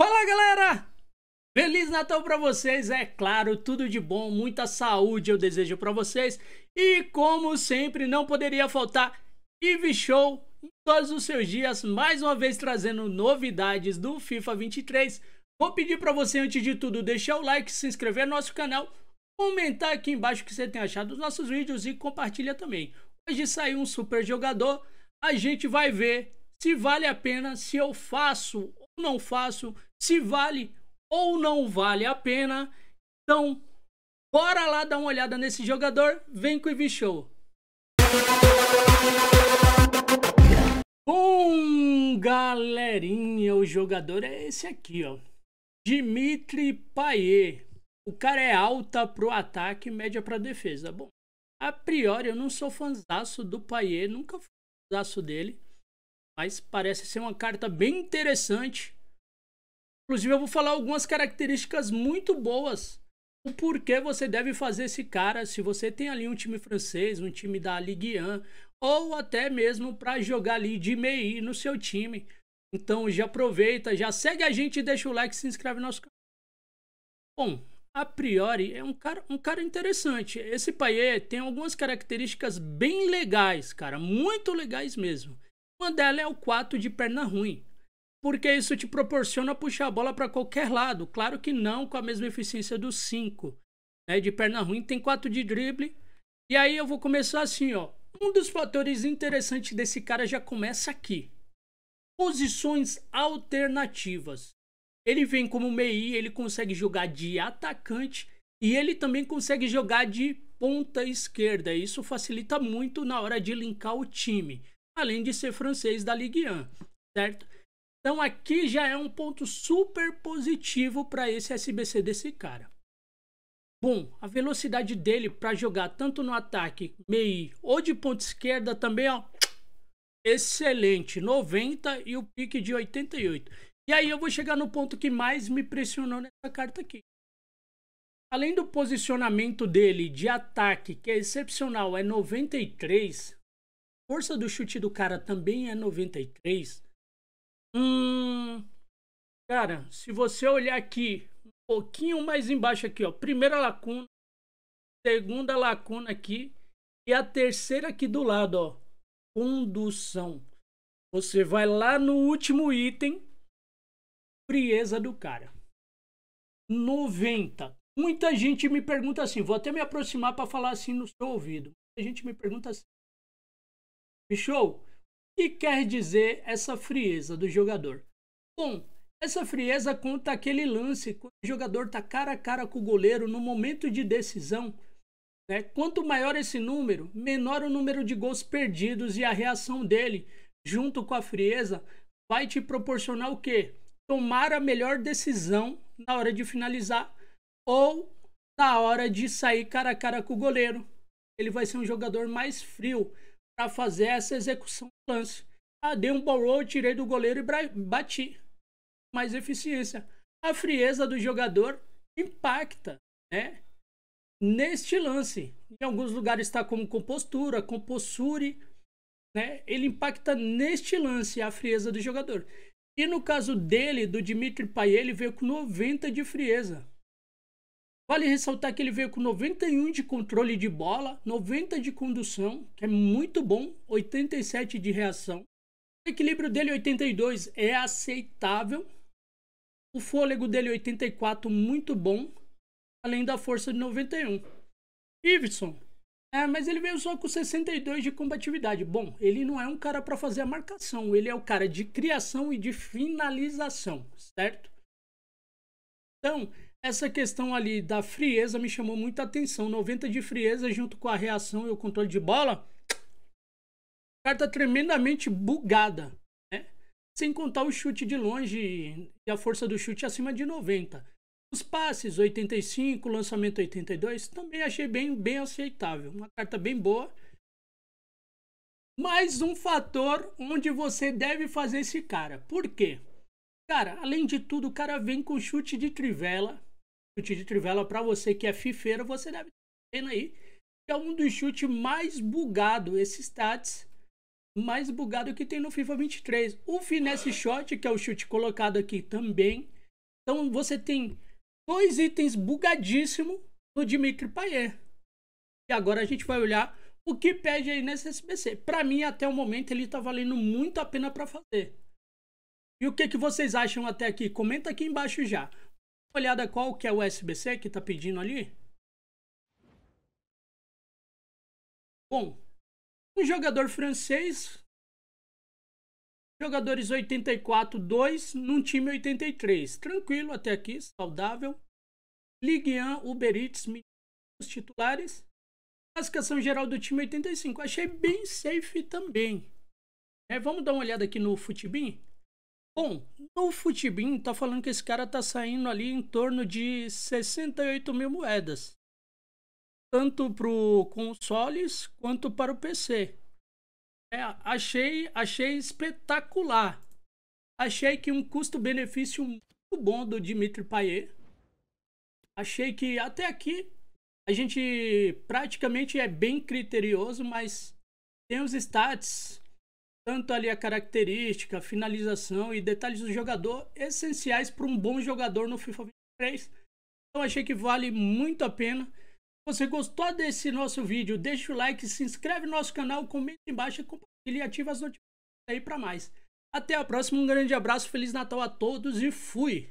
Fala galera! Feliz Natal para vocês, é claro, tudo de bom, muita saúde eu desejo para vocês e como sempre não poderia faltar Eve Show em todos os seus dias, mais uma vez trazendo novidades do FIFA 23. Vou pedir para você antes de tudo deixar o like, se inscrever no nosso canal, comentar aqui embaixo o que você tem achado dos nossos vídeos e compartilha também. Hoje saiu um super jogador, a gente vai ver se vale a pena, se eu faço ou não faço se vale ou não vale a pena. Então, bora lá dar uma olhada nesse jogador. Vem com o Show. Bom, galerinha, o jogador é esse aqui, ó. Dimitri Payet. O cara é alta pro ataque, média pra defesa. Bom, a priori eu não sou fãzaço do Payet, nunca fui fãzaço dele. Mas parece ser uma carta bem interessante Inclusive, eu vou falar algumas características muito boas. O porquê você deve fazer esse cara se você tem ali um time francês, um time da Ligue 1, ou até mesmo para jogar ali de MEI no seu time. Então já aproveita, já segue a gente, deixa o like se inscreve no nosso canal. Bom, a priori é um cara, um cara interessante. Esse Paier tem algumas características bem legais, cara, muito legais mesmo. Uma delas é o 4 de perna ruim porque isso te proporciona puxar a bola para qualquer lado. Claro que não com a mesma eficiência do 5. Né? De perna ruim tem 4 de drible. E aí eu vou começar assim, ó. Um dos fatores interessantes desse cara já começa aqui. Posições alternativas. Ele vem como meio, ele consegue jogar de atacante e ele também consegue jogar de ponta esquerda. Isso facilita muito na hora de linkar o time, além de ser francês da Ligue 1, certo? Então aqui já é um ponto super positivo para esse SBC desse cara. Bom, a velocidade dele para jogar tanto no ataque meio ou de ponta esquerda também, ó, excelente, 90 e o pique de 88. E aí eu vou chegar no ponto que mais me impressionou nessa carta aqui. Além do posicionamento dele de ataque, que é excepcional, é 93, força do chute do cara também é 93. Hum, cara, se você olhar aqui um pouquinho mais embaixo aqui, ó, primeira lacuna, segunda lacuna aqui e a terceira aqui do lado, ó, condução. Você vai lá no último item, frieza do cara. 90. Muita gente me pergunta assim, vou até me aproximar para falar assim no seu ouvido. Muita gente me pergunta assim, fechou? e quer dizer essa frieza do jogador. Bom, essa frieza conta aquele lance quando o jogador está cara a cara com o goleiro no momento de decisão. Né? Quanto maior esse número, menor o número de gols perdidos e a reação dele, junto com a frieza, vai te proporcionar o quê? Tomar a melhor decisão na hora de finalizar ou na hora de sair cara a cara com o goleiro. Ele vai ser um jogador mais frio, para fazer essa execução do lance. Ah, dei um ball roll, tirei do goleiro e bati. Mais eficiência. A frieza do jogador impacta, né? Neste lance, em alguns lugares está como compostura, composture, né? Ele impacta neste lance a frieza do jogador. E no caso dele, do Dimitri Payet, ele veio com 90 de frieza. Vale ressaltar que ele veio com 91 de controle de bola, 90 de condução, que é muito bom, 87 de reação. O equilíbrio dele 82 é aceitável. O fôlego dele 84 muito bom, além da força de 91. Iverson, é, mas ele veio só com 62 de combatividade. Bom, ele não é um cara para fazer a marcação, ele é o cara de criação e de finalização, certo? Então, essa questão ali da frieza me chamou muita atenção. 90 de frieza junto com a reação e o controle de bola. Carta tá tremendamente bugada. Né? Sem contar o chute de longe e a força do chute acima de 90. Os passes 85, lançamento 82, também achei bem, bem aceitável. Uma carta bem boa. Mais um fator onde você deve fazer esse cara. Por quê? Cara, além de tudo, o cara vem com chute de trivela, chute de trivela para você que é fifeiro, você deve estar vendo aí. Que é um dos chutes mais bugado, esse stats mais bugado que tem no FIFA 23. O finesse shot, que é o chute colocado aqui também. Então você tem dois itens bugadíssimo no Dimitri Payet. E agora a gente vai olhar o que pede aí nesse SBC. Para mim, até o momento, ele tá valendo muito a pena para fazer. E o que, que vocês acham até aqui? Comenta aqui embaixo já olhada qual que é o SBC que tá pedindo ali. Bom, um jogador francês, jogadores 84, 2, num time 83. Tranquilo até aqui, saudável. Ligue 1, Uber Eats, os titulares. Classificação geral do time 85. Achei bem safe também. É, vamos dar uma olhada aqui no Futibin. Bom, no Futibin tá falando que esse cara tá saindo ali em torno de 68 mil moedas. Tanto pro consoles quanto para o PC. É, achei, achei espetacular. Achei que um custo-benefício muito bom do Dimitri Payet. Achei que até aqui a gente praticamente é bem criterioso, mas tem os stats tanto ali a característica, a finalização e detalhes do jogador essenciais para um bom jogador no FIFA 23. Então achei que vale muito a pena. Se você gostou desse nosso vídeo, deixa o like, se inscreve no nosso canal, comenta embaixo, compartilha e ativa as notificações aí para mais. Até a próxima, um grande abraço, Feliz Natal a todos e fui!